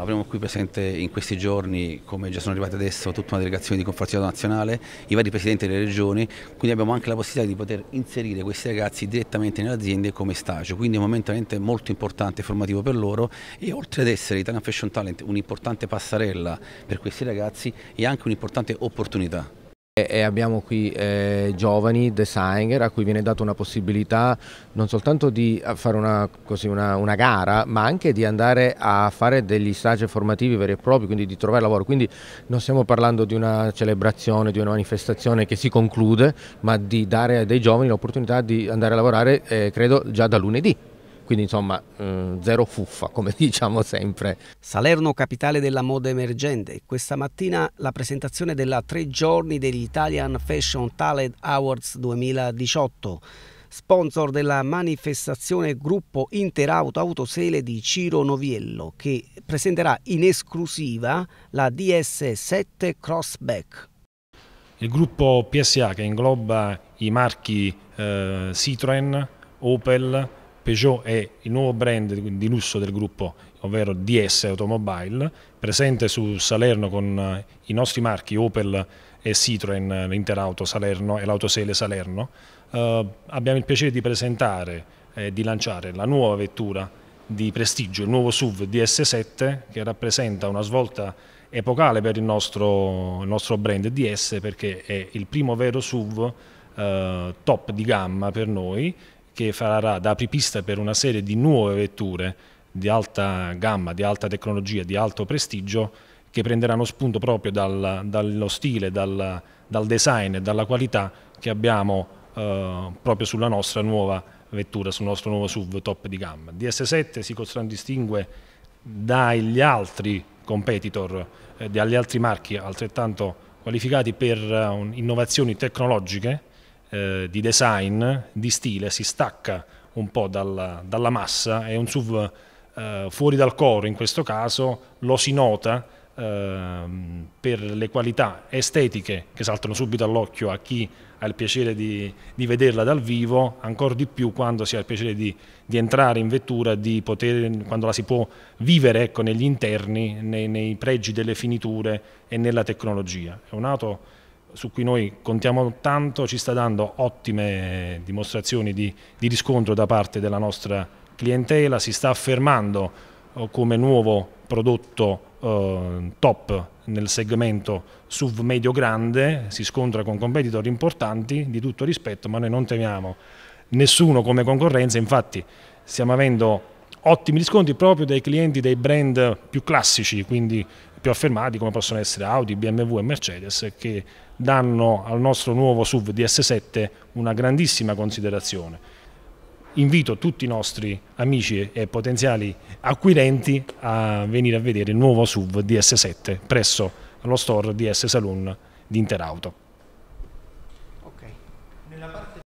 Avremo qui presente in questi giorni, come già sono arrivati adesso, tutta una delegazione di Confartiato Nazionale, i vari presidenti delle regioni, quindi abbiamo anche la possibilità di poter inserire questi ragazzi direttamente nelle aziende come stage, quindi è un momento veramente molto importante e formativo per loro e oltre ad essere Italian Fashion Talent un'importante passarella per questi ragazzi è anche un'importante opportunità. E abbiamo qui eh, giovani designer a cui viene data una possibilità non soltanto di eh, fare una, così, una, una, gara ma anche di andare a fare degli stage formativi veri e propri, quindi di trovare lavoro. Quindi non stiamo parlando di una celebrazione, di una manifestazione che si conclude ma di dare a dei giovani l'opportunità di andare a lavorare eh, credo già da lunedì. Quindi insomma eh, zero fuffa come diciamo sempre. Salerno capitale della moda emergente. Questa mattina la presentazione della tre giorni degli Italian Fashion Talent Awards 2018 sponsor della manifestazione gruppo Interauto Autosele di Ciro Noviello, che presenterà in esclusiva la DS7 Crossback. Il gruppo PSA che ingloba i marchi eh, Citroën, Opel, Peugeot è il nuovo brand di lusso del gruppo, ovvero DS Automobile, presente su Salerno con eh, i nostri marchi Opel e Citroen, l'Interauto Salerno e l'Autosele Salerno. Eh, abbiamo il piacere di presentare e eh, di lanciare la nuova vettura di prestigio, il nuovo SUV DS7, che rappresenta una svolta epocale per il nostro, il nostro brand DS perché è il primo vero SUV eh, top di gamma per noi che farà da apripista per una serie di nuove vetture di alta gamma, di alta tecnologia, di alto prestigio che prenderanno spunto proprio dal, dallo stile, dal, dal design, dalla qualità che abbiamo eh, proprio sulla nostra nuova vettura, sul nostro nuovo SUV top di gamma. DS7 si contraddistingue dagli altri competitor, eh, dagli altri marchi altrettanto qualificati per eh, innovazioni tecnologiche eh, di design, di stile, si stacca un po' dalla, dalla massa, è un SUV eh, fuori dal coro in questo caso, lo si nota eh, per le qualità estetiche che saltano subito all'occhio a chi ha il piacere di, di, vederla dal vivo, ancora di più quando si ha il piacere di, di entrare in vettura, poter, quando la si può vivere ecco, negli interni, nei, nei pregi delle finiture e nella tecnologia. È un'auto su cui noi contiamo tanto, ci sta dando ottime dimostrazioni di, di riscontro da parte della nostra clientela, si sta affermando eh, come nuovo prodotto eh, top nel segmento SUV medio grande, si scontra con competitor importanti di tutto rispetto, ma noi non temiamo nessuno come concorrenza, infatti stiamo avendo ottimi riscontri proprio dai clienti dei brand più classici, quindi più affermati come possono essere Audi, BMW e Mercedes che danno al nostro nuovo SUV DS7 una grandissima considerazione. Invito tutti i nostri amici e potenziali acquirenti a venire a vedere il nuovo SUV DS7 presso lo store DS Saloon di Interauto.